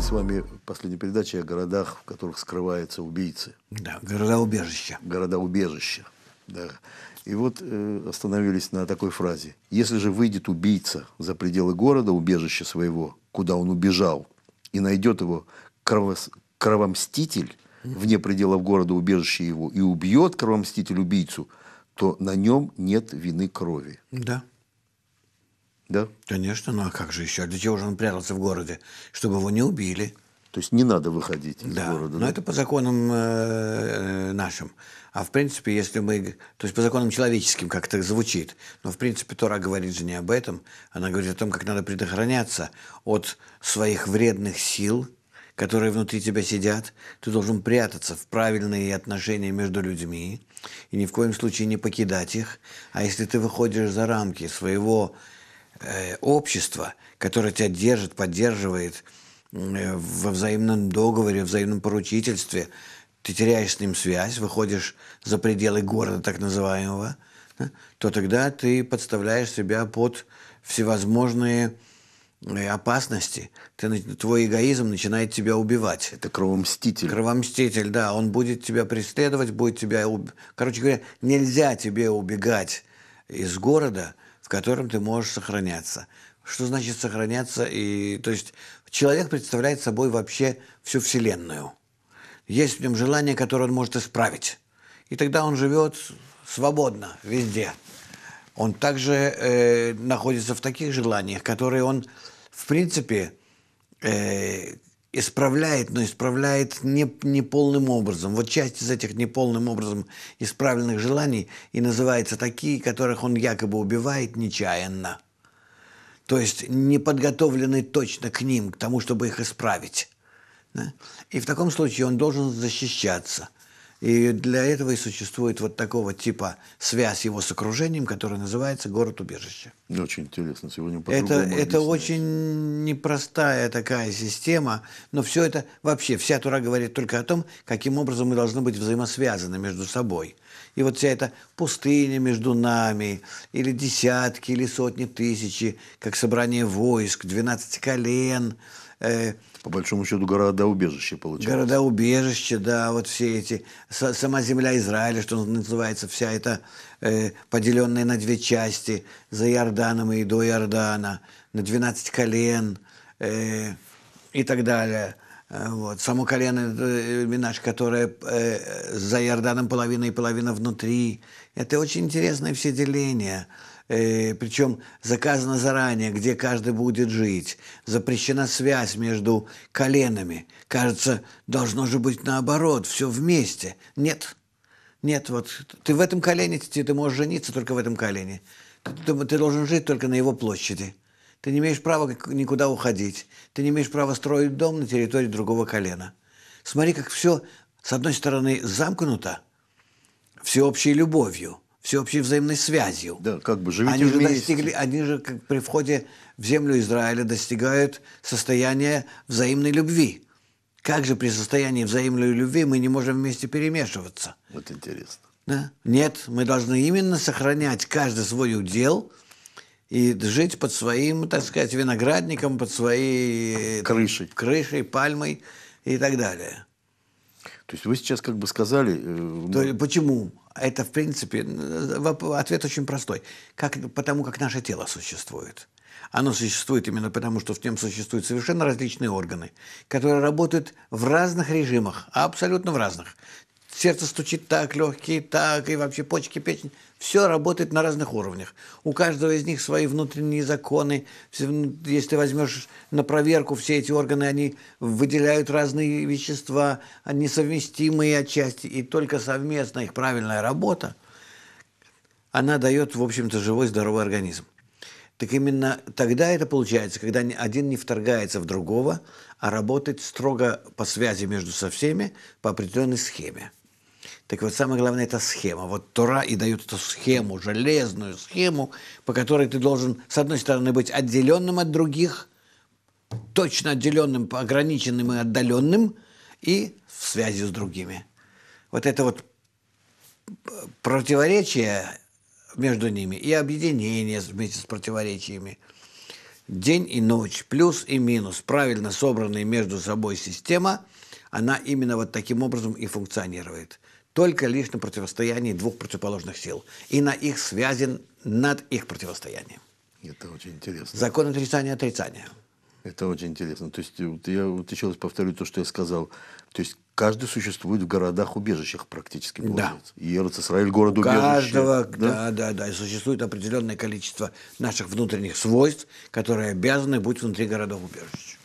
говорили с вами в последней передаче о городах, в которых скрываются убийцы. Да, города-убежища. Города-убежища, да. И вот э, остановились на такой фразе. Если же выйдет убийца за пределы города, убежища своего, куда он убежал, и найдет его кровос... кровомститель вне пределов города, убежища его, и убьет кровомститель убийцу, то на нем нет вины крови. Да да? Конечно, ну а как же еще? Для чего же он прятался в городе? Чтобы его не убили. То есть не надо выходить да. из города. Но да? это по законам э, э нашим. А в принципе, если мы... То есть по законам человеческим как-то звучит. Но в принципе Тора говорит же не об этом. Она говорит о том, как надо предохраняться от своих вредных сил, которые внутри тебя сидят. Ты должен прятаться в правильные отношения между людьми и ни в коем случае не покидать их. А если ты выходишь за рамки своего Э, общество, которое тебя держит, поддерживает э, во взаимном договоре, взаимном поручительстве. Ты теряешь с ним связь, выходишь за пределы города так называемого, то тогда ты подставляешь себя под всевозможные э, опасности, ты, твой эгоизм начинает тебя убивать. Это кровомститель. Кровомститель, да. Он будет тебя преследовать, будет тебя... Уб... Короче говоря, нельзя тебе убегать из города – котором ты можешь сохраняться. Что значит сохраняться? И, то есть человек представляет собой вообще всю Вселенную. Есть в нем желание, которое он может исправить. И тогда он живет свободно везде. Он также э, находится в таких желаниях, которые он, в принципе, э, исправляет, но исправляет не, не полным образом. Вот часть из этих неполным образом исправленных желаний и называется такие, которых он якобы убивает нечаянно. То есть не подготовлены точно к ним, к тому, чтобы их исправить. Да? И в таком случае он должен защищаться – и для этого и существует вот такого типа связь его с окружением, которая называется город-убежище. Очень интересно. Сегодня по это, это очень непростая такая система, но все это вообще, вся Тура говорит только о том, каким образом мы должны быть взаимосвязаны между собой. И вот вся эта пустыня между нами, или десятки, или сотни тысячи, как собрание войск, 12 колен – Э, По большому счету города-убежище получается. Города-убежище, да, вот все эти, сама земля Израиля, что называется, вся эта э, поделенная на две части, за Иорданом и до Иордана, на 12 колен э, и так далее. Вот. Само колено э, Минаж, которое э, за Иорданом половина и половина внутри. Это очень интересное все деление. Э, причем заказано заранее, где каждый будет жить. Запрещена связь между коленами. Кажется, должно же быть наоборот, все вместе. Нет. Нет, вот ты в этом колене, ты, ты можешь жениться только в этом колене. Ты, ты, ты должен жить только на его площади. Ты не имеешь права никуда уходить. Ты не имеешь права строить дом на территории другого колена. Смотри, как все, с одной стороны, замкнуто всеобщей любовью, всеобщей взаимной связью. Да, как бы живите они вместе. Же достигли, они же как при входе в землю Израиля достигают состояния взаимной любви. Как же при состоянии взаимной любви мы не можем вместе перемешиваться? Вот интересно. Да? Нет, мы должны именно сохранять каждый свой удел – и жить под своим, так сказать, виноградником, под своей э, крышей, крышей пальмой и так далее. То есть вы сейчас как бы сказали... Э, То, ну, почему? Это, в принципе, э, ответ очень простой. Как, потому как наше тело существует. Оно существует именно потому, что в нем существуют совершенно различные органы, которые работают в разных режимах, абсолютно в разных сердце стучит так, легкие так, и вообще почки, печень. Все работает на разных уровнях. У каждого из них свои внутренние законы. Ну, если ты возьмешь на проверку все эти органы, они выделяют разные вещества, несовместимые отчасти. И только совместная их правильная работа, она дает, в общем-то, живой, здоровый организм. Так именно тогда это получается, когда один не вторгается в другого, а работает строго по связи между со всеми по определенной схеме. Так вот, самое главное – это схема. Вот Тора и дает эту схему, железную схему, по которой ты должен, с одной стороны, быть отделенным от других, точно отделенным, ограниченным и отдаленным, и в связи с другими. Вот это вот противоречие между ними и объединение вместе с противоречиями. День и ночь, плюс и минус, правильно собранные между собой система, она именно вот таким образом и функционирует только лишь на противостоянии двух противоположных сил и на их связи над их противостоянием. Это очень интересно. Закон отрицания отрицания. Это очень интересно. То есть вот я вот еще раз повторю то, что я сказал. То есть каждый существует в городах-убежищах практически, получается. Да. И Израиль город У убежище. каждого, да? да, да, да. И существует определенное количество наших внутренних свойств, которые обязаны быть внутри городов-убежищ.